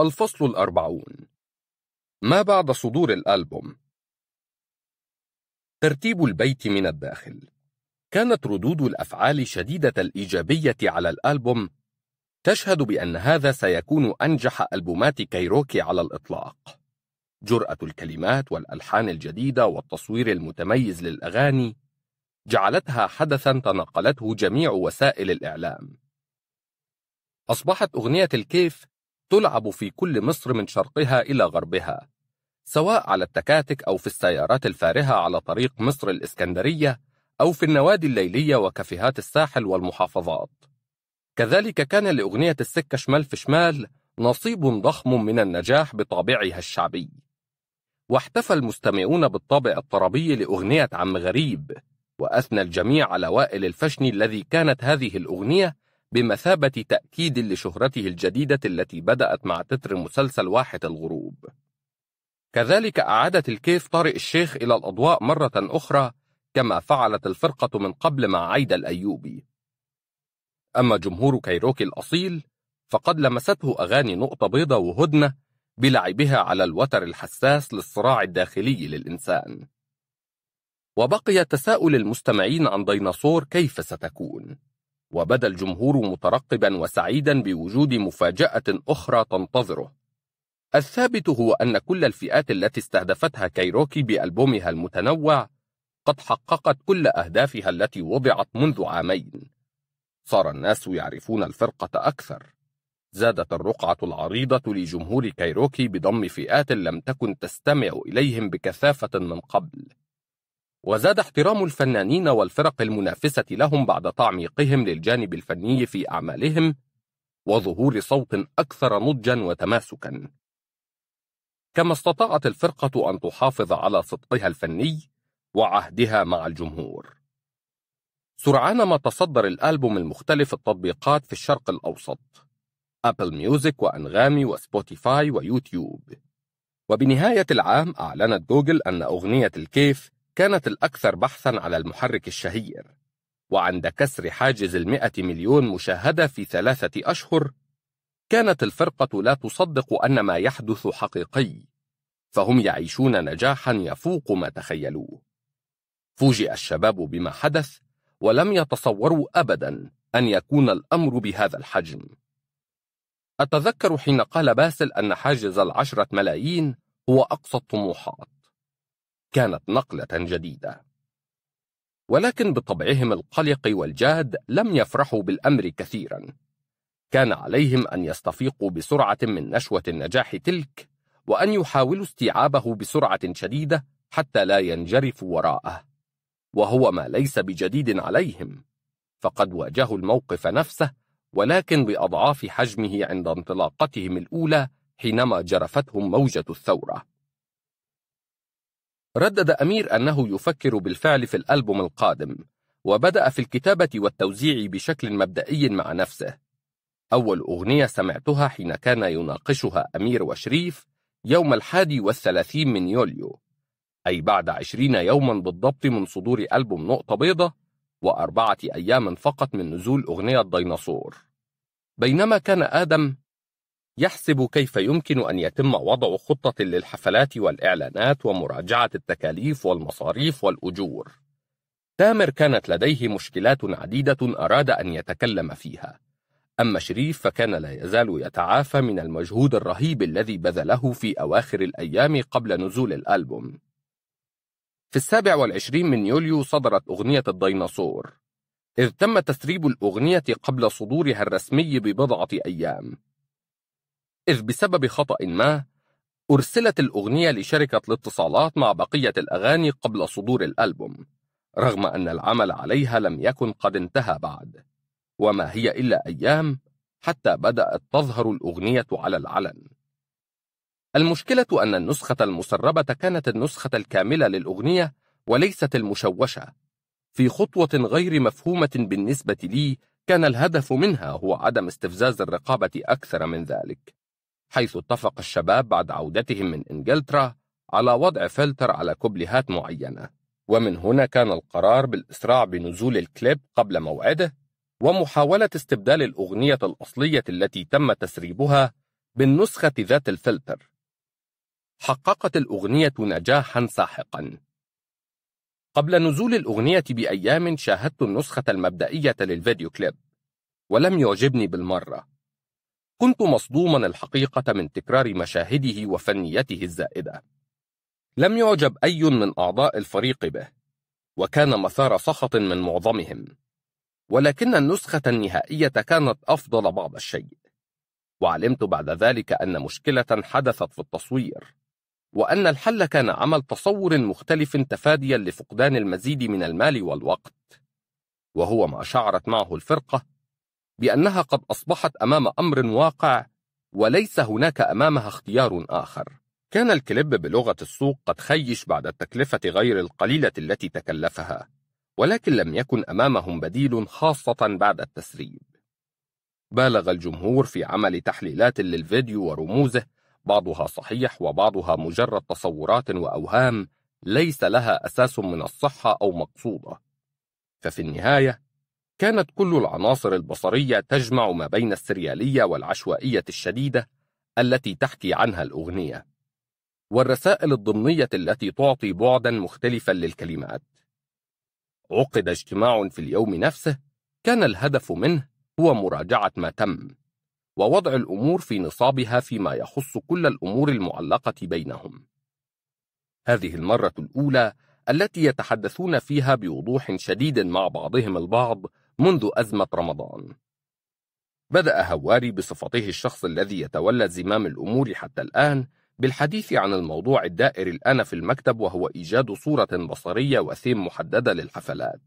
الفصل الأربعون ما بعد صدور الألبوم ترتيب البيت من الداخل كانت ردود الأفعال شديدة الإيجابية على الألبوم تشهد بأن هذا سيكون أنجح ألبومات كايروكي على الإطلاق جرأة الكلمات والألحان الجديدة والتصوير المتميز للأغاني جعلتها حدثا تناقلته جميع وسائل الإعلام أصبحت أغنية الكيف تلعب في كل مصر من شرقها إلى غربها سواء على التكاتك أو في السيارات الفارهة على طريق مصر الإسكندرية أو في النوادي الليلية وكافيهات الساحل والمحافظات كذلك كان لأغنية السكة شمال في شمال نصيب ضخم من النجاح بطابعها الشعبي واحتفى المستمعون بالطابع الطربي لأغنية عم غريب وأثنى الجميع على وائل الفشني الذي كانت هذه الأغنية بمثابة تأكيد لشهرته الجديدة التي بدأت مع تتر مسلسل واحة الغروب كذلك أعادت الكيف طارق الشيخ إلى الأضواء مرة أخرى كما فعلت الفرقة من قبل مع عيد الأيوبي أما جمهور كيروكي الأصيل فقد لمسته أغاني نقطة بيضة وهدنة بلعبها على الوتر الحساس للصراع الداخلي للإنسان وبقي تساؤل المستمعين عن ديناصور كيف ستكون وبدا الجمهور مترقبا وسعيدا بوجود مفاجأة أخرى تنتظره الثابت هو أن كل الفئات التي استهدفتها كايروكي بألبومها المتنوع قد حققت كل أهدافها التي وضعت منذ عامين صار الناس يعرفون الفرقة أكثر زادت الرقعة العريضة لجمهور كايروكي بضم فئات لم تكن تستمع إليهم بكثافة من قبل وزاد احترام الفنانين والفرق المنافسة لهم بعد تعميقهم للجانب الفني في أعمالهم وظهور صوت أكثر نضجا وتماسكا كما استطاعت الفرقة أن تحافظ على صدقها الفني وعهدها مع الجمهور سرعان ما تصدر الألبوم المختلف التطبيقات في الشرق الأوسط أبل ميوزك وأنغامي وسبوتيفاي ويوتيوب وبنهاية العام أعلنت جوجل أن أغنية الكيف كانت الأكثر بحثا على المحرك الشهير وعند كسر حاجز المئة مليون مشاهدة في ثلاثة أشهر كانت الفرقة لا تصدق أن ما يحدث حقيقي فهم يعيشون نجاحا يفوق ما تخيلوه فوجئ الشباب بما حدث ولم يتصوروا أبدا أن يكون الأمر بهذا الحجم أتذكر حين قال باسل أن حاجز العشرة ملايين هو أقصى الطموحات كانت نقلة جديدة ولكن بطبعهم القلق والجاد لم يفرحوا بالأمر كثيرا كان عليهم أن يستفيقوا بسرعة من نشوة النجاح تلك وأن يحاولوا استيعابه بسرعة شديدة حتى لا ينجرفوا وراءه وهو ما ليس بجديد عليهم فقد واجهوا الموقف نفسه ولكن بأضعاف حجمه عند انطلاقتهم الأولى حينما جرفتهم موجة الثورة ردد أمير أنه يفكر بالفعل في الألبوم القادم وبدأ في الكتابة والتوزيع بشكل مبدئي مع نفسه أول أغنية سمعتها حين كان يناقشها أمير وشريف يوم الحادي والثلاثين من يوليو أي بعد عشرين يوما بالضبط من صدور ألبوم نقطة بيضة وأربعة أيام فقط من نزول أغنية ديناصور بينما كان آدم يحسب كيف يمكن أن يتم وضع خطة للحفلات والإعلانات ومراجعة التكاليف والمصاريف والأجور. تامر كانت لديه مشكلات عديدة أراد أن يتكلم فيها، أما شريف فكان لا يزال يتعافى من المجهود الرهيب الذي بذله في أواخر الأيام قبل نزول الألبوم. في السابع والعشرين من يوليو صدرت أغنية الديناصور، إذ تم تسريب الأغنية قبل صدورها الرسمي ببضعة أيام. إذ بسبب خطأ ما أرسلت الأغنية لشركة الاتصالات مع بقية الأغاني قبل صدور الألبوم رغم أن العمل عليها لم يكن قد انتهى بعد وما هي إلا أيام حتى بدأت تظهر الأغنية على العلن المشكلة أن النسخة المسربة كانت النسخة الكاملة للأغنية وليست المشوشة في خطوة غير مفهومة بالنسبة لي كان الهدف منها هو عدم استفزاز الرقابة أكثر من ذلك حيث اتفق الشباب بعد عودتهم من إنجلترا على وضع فلتر على كوبليهات معينة ومن هنا كان القرار بالإسراع بنزول الكليب قبل موعده ومحاولة استبدال الأغنية الأصلية التي تم تسريبها بالنسخة ذات الفلتر حققت الأغنية نجاحا ساحقا قبل نزول الأغنية بأيام شاهدت النسخة المبدئية للفيديو كليب ولم يعجبني بالمرة كنت مصدوما الحقيقة من تكرار مشاهده وفنيته الزائدة لم يعجب أي من أعضاء الفريق به وكان مثار سخط من معظمهم ولكن النسخة النهائية كانت أفضل بعض الشيء وعلمت بعد ذلك أن مشكلة حدثت في التصوير وأن الحل كان عمل تصور مختلف تفاديا لفقدان المزيد من المال والوقت وهو ما شعرت معه الفرقة بأنها قد أصبحت أمام أمر واقع وليس هناك أمامها اختيار آخر كان الكليب بلغة السوق قد خيش بعد التكلفة غير القليلة التي تكلفها ولكن لم يكن أمامهم بديل خاصة بعد التسريب بالغ الجمهور في عمل تحليلات للفيديو ورموزه بعضها صحيح وبعضها مجرد تصورات وأوهام ليس لها أساس من الصحة أو مقصودة ففي النهاية كانت كل العناصر البصرية تجمع ما بين السريالية والعشوائية الشديدة التي تحكي عنها الأغنية والرسائل الضمنية التي تعطي بعدا مختلفا للكلمات عقد اجتماع في اليوم نفسه كان الهدف منه هو مراجعة ما تم ووضع الأمور في نصابها فيما يخص كل الأمور المعلقة بينهم هذه المرة الأولى التي يتحدثون فيها بوضوح شديد مع بعضهم البعض منذ أزمة رمضان بدأ هواري بصفته الشخص الذي يتولى زمام الأمور حتى الآن بالحديث عن الموضوع الدائر الآن في المكتب وهو إيجاد صورة بصرية وثيم محددة للحفلات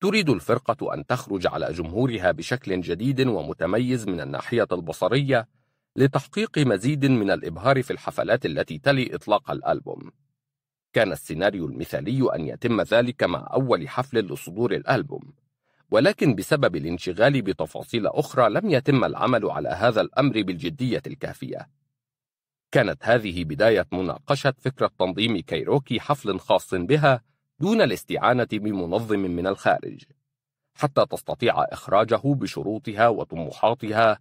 تريد الفرقة أن تخرج على جمهورها بشكل جديد ومتميز من الناحية البصرية لتحقيق مزيد من الإبهار في الحفلات التي تلي إطلاق الألبوم كان السيناريو المثالي أن يتم ذلك مع أول حفل لصدور الألبوم ولكن بسبب الانشغال بتفاصيل أخرى لم يتم العمل على هذا الأمر بالجدية الكافية. كانت هذه بداية مناقشة فكرة تنظيم كيروكي حفل خاص بها دون الاستعانة بمنظم من الخارج، حتى تستطيع إخراجه بشروطها وطموحاتها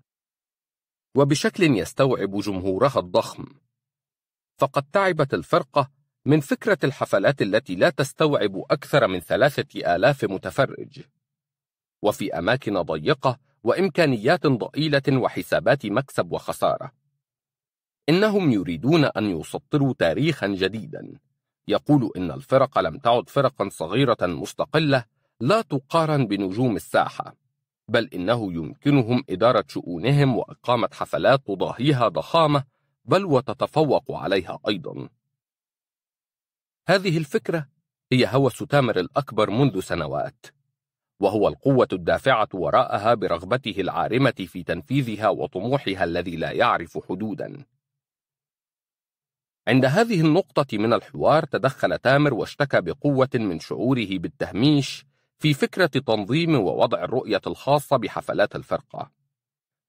وبشكل يستوعب جمهورها الضخم. فقد تعبت الفرقة من فكرة الحفلات التي لا تستوعب أكثر من ثلاثة آلاف متفرج وفي أماكن ضيقة وإمكانيات ضئيلة وحسابات مكسب وخسارة إنهم يريدون أن يسطروا تاريخا جديدا يقول إن الفرق لم تعد فرقا صغيرة مستقلة لا تقارن بنجوم الساحة بل إنه يمكنهم إدارة شؤونهم وإقامة حفلات تضاهيها ضخامة بل وتتفوق عليها أيضا هذه الفكرة هي هوس تامر الأكبر منذ سنوات وهو القوة الدافعة وراءها برغبته العارمة في تنفيذها وطموحها الذي لا يعرف حدوداً. عند هذه النقطة من الحوار تدخل تامر واشتكى بقوة من شعوره بالتهميش في فكرة تنظيم ووضع الرؤية الخاصة بحفلات الفرقة،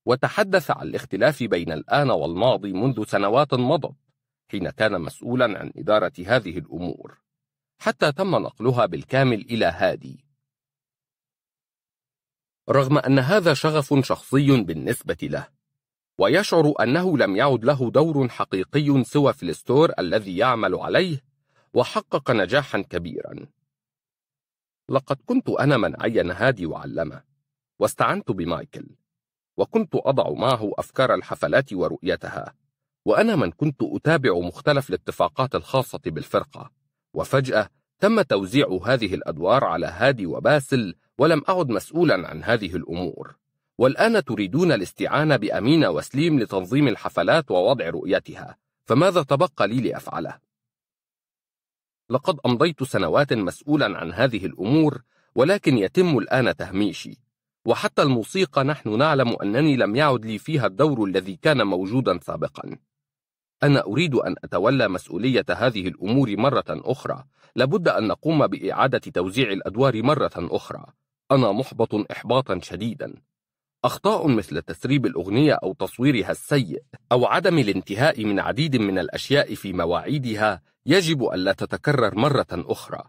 وتحدث عن الاختلاف بين الآن والماضي منذ سنوات مضت، حين كان مسؤولا عن إدارة هذه الأمور، حتى تم نقلها بالكامل إلى هادي، رغم أن هذا شغف شخصي بالنسبة له ويشعر أنه لم يعد له دور حقيقي سوى في الستور الذي يعمل عليه وحقق نجاحا كبيرا لقد كنت أنا من عين هادي وعلمه واستعنت بمايكل وكنت أضع معه أفكار الحفلات ورؤيتها وأنا من كنت أتابع مختلف الاتفاقات الخاصة بالفرقة وفجأة تم توزيع هذه الأدوار على هادي وباسل ولم أعد مسؤولا عن هذه الأمور والآن تريدون الاستعانة بأمينة وسليم لتنظيم الحفلات ووضع رؤيتها فماذا تبقى لي لأفعله؟ لقد أمضيت سنوات مسؤولا عن هذه الأمور ولكن يتم الآن تهميشي وحتى الموسيقى نحن نعلم أنني لم يعد لي فيها الدور الذي كان موجودا سابقا أنا أريد أن أتولى مسؤولية هذه الأمور مرة أخرى لابد أن نقوم بإعادة توزيع الأدوار مرة أخرى أنا محبط إحباطا شديدا أخطاء مثل تسريب الأغنية أو تصويرها السيء أو عدم الانتهاء من عديد من الأشياء في مواعيدها يجب ألا تتكرر مرة أخرى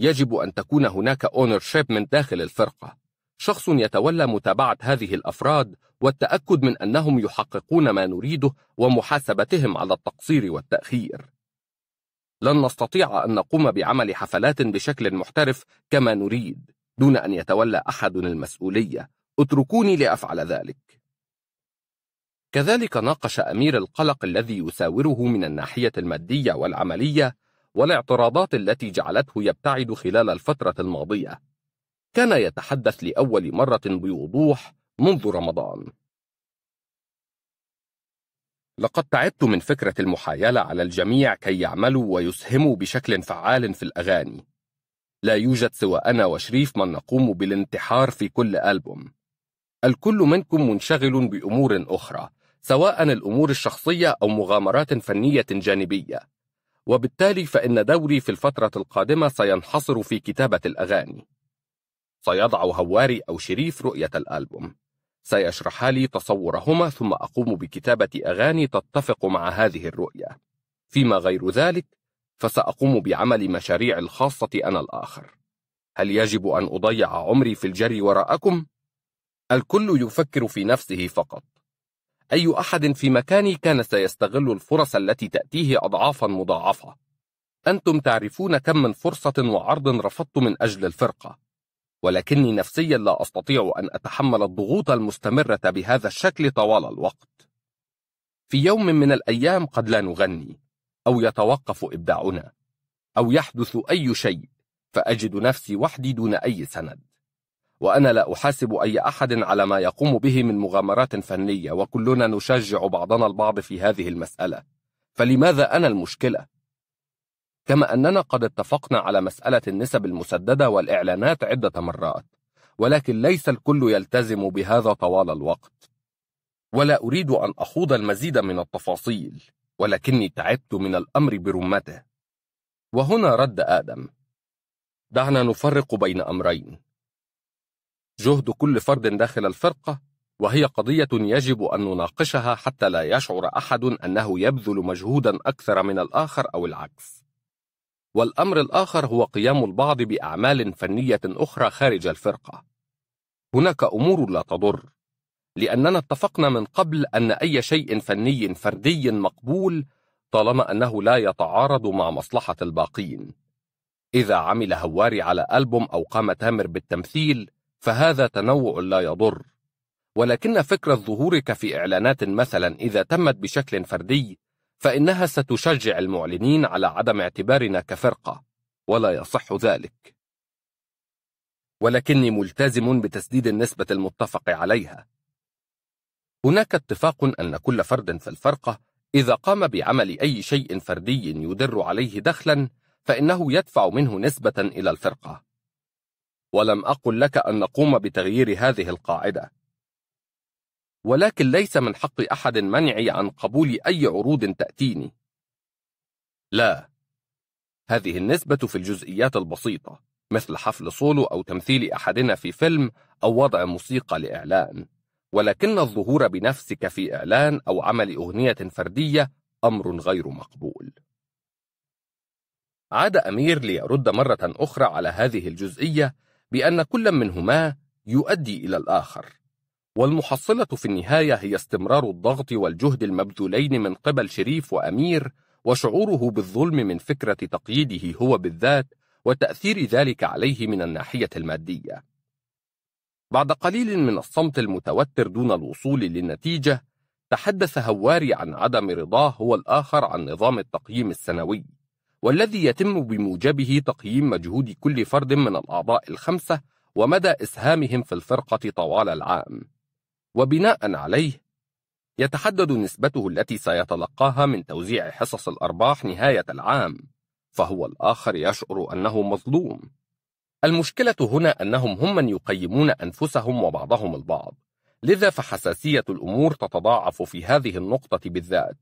يجب أن تكون هناك أونرشيب من داخل الفرقة شخص يتولى متابعة هذه الأفراد والتأكد من أنهم يحققون ما نريده ومحاسبتهم على التقصير والتأخير لن نستطيع أن نقوم بعمل حفلات بشكل محترف كما نريد دون أن يتولى أحد المسؤولية اتركوني لأفعل ذلك كذلك ناقش أمير القلق الذي يساوره من الناحية المادية والعملية والاعتراضات التي جعلته يبتعد خلال الفترة الماضية كان يتحدث لأول مرة بوضوح منذ رمضان لقد تعبت من فكرة المحايلة على الجميع كي يعملوا ويسهموا بشكل فعال في الأغاني لا يوجد سوى أنا وشريف من نقوم بالانتحار في كل ألبوم الكل منكم منشغل بأمور أخرى سواء الأمور الشخصية أو مغامرات فنية جانبية وبالتالي فإن دوري في الفترة القادمة سينحصر في كتابة الأغاني سيضع هواري أو شريف رؤية الألبوم سيشرح لي تصورهما ثم أقوم بكتابة أغاني تتفق مع هذه الرؤية فيما غير ذلك فسأقوم بعمل مشاريع الخاصة أنا الآخر هل يجب أن أضيع عمري في الجري وراءكم؟ الكل يفكر في نفسه فقط أي أحد في مكاني كان سيستغل الفرص التي تأتيه أضعافا مضاعفة أنتم تعرفون كم من فرصة وعرض رفضت من أجل الفرقة ولكني نفسيا لا أستطيع أن أتحمل الضغوط المستمرة بهذا الشكل طوال الوقت في يوم من الأيام قد لا نغني أو يتوقف إبداعنا أو يحدث أي شيء فأجد نفسي وحدي دون أي سند وأنا لا أحاسب أي أحد على ما يقوم به من مغامرات فنية وكلنا نشجع بعضنا البعض في هذه المسألة فلماذا أنا المشكلة؟ كما أننا قد اتفقنا على مسألة النسب المسددة والإعلانات عدة مرات ولكن ليس الكل يلتزم بهذا طوال الوقت ولا أريد أن أخوض المزيد من التفاصيل ولكني تعبت من الأمر برمته وهنا رد آدم دعنا نفرق بين أمرين جهد كل فرد داخل الفرقة وهي قضية يجب أن نناقشها حتى لا يشعر أحد أنه يبذل مجهودا أكثر من الآخر أو العكس والأمر الآخر هو قيام البعض بأعمال فنية أخرى خارج الفرقة هناك أمور لا تضر لأننا اتفقنا من قبل أن أي شيء فني فردي مقبول طالما أنه لا يتعارض مع مصلحة الباقين إذا عمل هواري على ألبوم أو قام تامر بالتمثيل فهذا تنوع لا يضر ولكن فكرة ظهورك في إعلانات مثلا إذا تمت بشكل فردي فإنها ستشجع المعلنين على عدم اعتبارنا كفرقة ولا يصح ذلك ولكني ملتزم بتسديد النسبة المتفق عليها هناك اتفاق أن كل فرد في الفرقة إذا قام بعمل أي شيء فردي يدر عليه دخلا فإنه يدفع منه نسبة إلى الفرقة ولم أقل لك أن نقوم بتغيير هذه القاعدة ولكن ليس من حق أحد منعي عن قبول أي عروض تأتيني لا هذه النسبة في الجزئيات البسيطة مثل حفل صولو أو تمثيل أحدنا في فيلم أو وضع موسيقى لإعلان ولكن الظهور بنفسك في إعلان أو عمل أغنية فردية أمر غير مقبول عاد أمير ليرد مرة أخرى على هذه الجزئية بأن كل منهما يؤدي إلى الآخر والمحصلة في النهاية هي استمرار الضغط والجهد المبذولين من قبل شريف وأمير وشعوره بالظلم من فكرة تقييده هو بالذات وتأثير ذلك عليه من الناحية المادية بعد قليل من الصمت المتوتر دون الوصول للنتيجة تحدث هواري عن عدم رضاه هو الآخر عن نظام التقييم السنوي والذي يتم بموجبه تقييم مجهود كل فرد من الأعضاء الخمسة ومدى إسهامهم في الفرقة طوال العام وبناء عليه يتحدد نسبته التي سيتلقاها من توزيع حصص الأرباح نهاية العام فهو الآخر يشعر أنه مظلوم المشكلة هنا أنهم هم من يقيمون أنفسهم وبعضهم البعض لذا فحساسية الأمور تتضاعف في هذه النقطة بالذات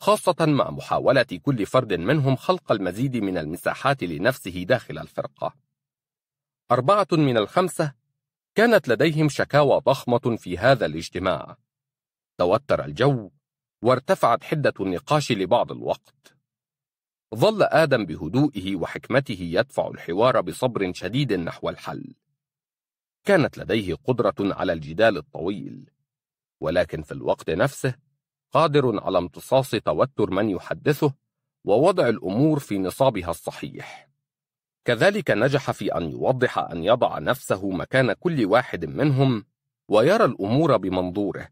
خاصة مع محاولة كل فرد منهم خلق المزيد من المساحات لنفسه داخل الفرقة أربعة من الخمسة كانت لديهم شكاوى ضخمة في هذا الاجتماع توتر الجو وارتفعت حدة النقاش لبعض الوقت ظل آدم بهدوئه وحكمته يدفع الحوار بصبر شديد نحو الحل كانت لديه قدرة على الجدال الطويل ولكن في الوقت نفسه قادر على امتصاص توتر من يحدثه ووضع الأمور في نصابها الصحيح كذلك نجح في أن يوضح أن يضع نفسه مكان كل واحد منهم ويرى الأمور بمنظوره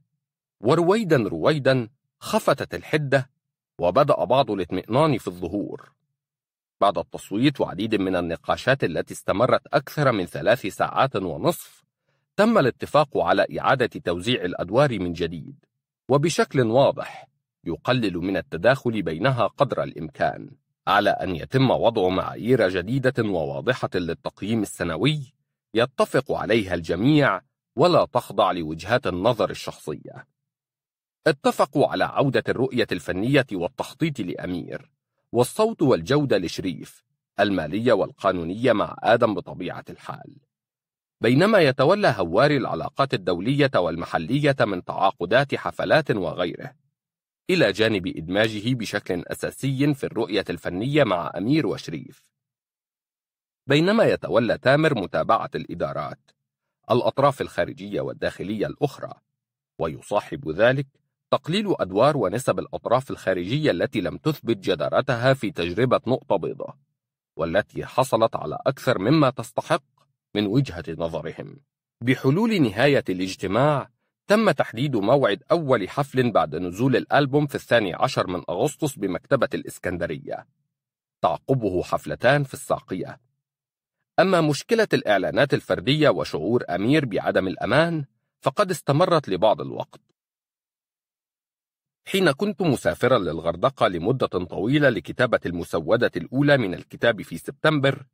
ورويدا رويدا خفتت الحدة وبدأ بعض الاطمئنان في الظهور بعد التصويت وعديد من النقاشات التي استمرت أكثر من ثلاث ساعات ونصف تم الاتفاق على إعادة توزيع الأدوار من جديد وبشكل واضح يقلل من التداخل بينها قدر الإمكان على أن يتم وضع معايير جديدة وواضحة للتقييم السنوي يتفق عليها الجميع ولا تخضع لوجهات النظر الشخصية اتفقوا على عودة الرؤية الفنية والتخطيط لأمير والصوت والجودة لشريف المالية والقانونية مع آدم بطبيعة الحال بينما يتولى هواري العلاقات الدولية والمحلية من تعاقدات حفلات وغيره إلى جانب إدماجه بشكل أساسي في الرؤية الفنية مع أمير وشريف بينما يتولى تامر متابعة الإدارات الأطراف الخارجية والداخلية الأخرى ويصاحب ذلك تقليل أدوار ونسب الأطراف الخارجية التي لم تثبت جدارتها في تجربة نقطة بيضاء والتي حصلت على أكثر مما تستحق من وجهة نظرهم بحلول نهاية الاجتماع تم تحديد موعد أول حفل بعد نزول الألبوم في الثاني عشر من أغسطس بمكتبة الإسكندرية تعقبه حفلتان في الساقية أما مشكلة الإعلانات الفردية وشعور أمير بعدم الأمان فقد استمرت لبعض الوقت حين كنت مسافرا للغردقة لمدة طويلة لكتابة المسودة الأولى من الكتاب في سبتمبر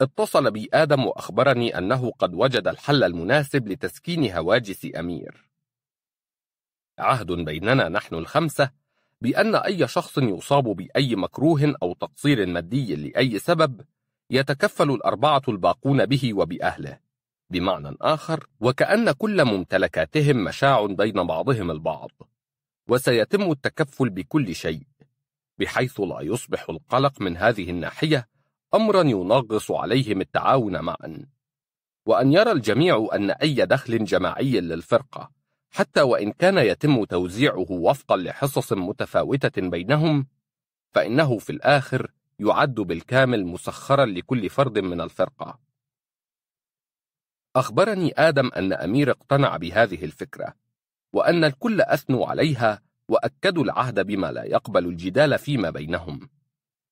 اتصل بي آدم وأخبرني أنه قد وجد الحل المناسب لتسكين هواجس أمير عهد بيننا نحن الخمسة بأن أي شخص يصاب بأي مكروه أو تقصير مادي لأي سبب يتكفل الأربعة الباقون به وبأهله بمعنى آخر وكأن كل ممتلكاتهم مشاع بين بعضهم البعض وسيتم التكفل بكل شيء بحيث لا يصبح القلق من هذه الناحية أمرا ينغص عليهم التعاون معا وأن يرى الجميع أن أي دخل جماعي للفرقة حتى وإن كان يتم توزيعه وفقا لحصص متفاوتة بينهم فإنه في الآخر يعد بالكامل مسخرا لكل فرد من الفرقة أخبرني آدم أن أمير اقتنع بهذه الفكرة وأن الكل أثنوا عليها وأكدوا العهد بما لا يقبل الجدال فيما بينهم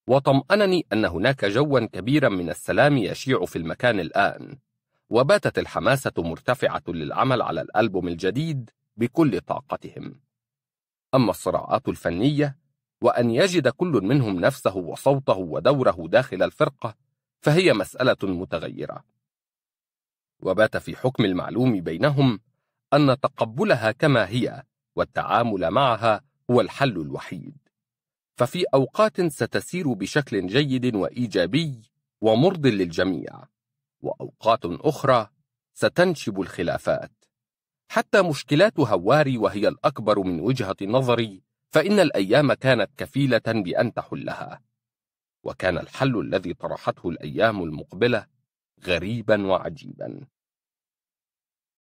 وطمأنني أن هناك جوا كبيرا من السلام يشيع في المكان الآن وباتت الحماسة مرتفعة للعمل على الألبوم الجديد بكل طاقتهم أما الصراعات الفنية وأن يجد كل منهم نفسه وصوته ودوره داخل الفرقة فهي مسألة متغيرة وبات في حكم المعلوم بينهم أن تقبلها كما هي والتعامل معها هو الحل الوحيد ففي أوقات ستسير بشكل جيد وإيجابي ومرض للجميع وأوقات أخرى ستنشب الخلافات حتى مشكلات هواري وهي الأكبر من وجهة نظري فإن الأيام كانت كفيلة بأن تحلها وكان الحل الذي طرحته الأيام المقبلة غريبا وعجيبا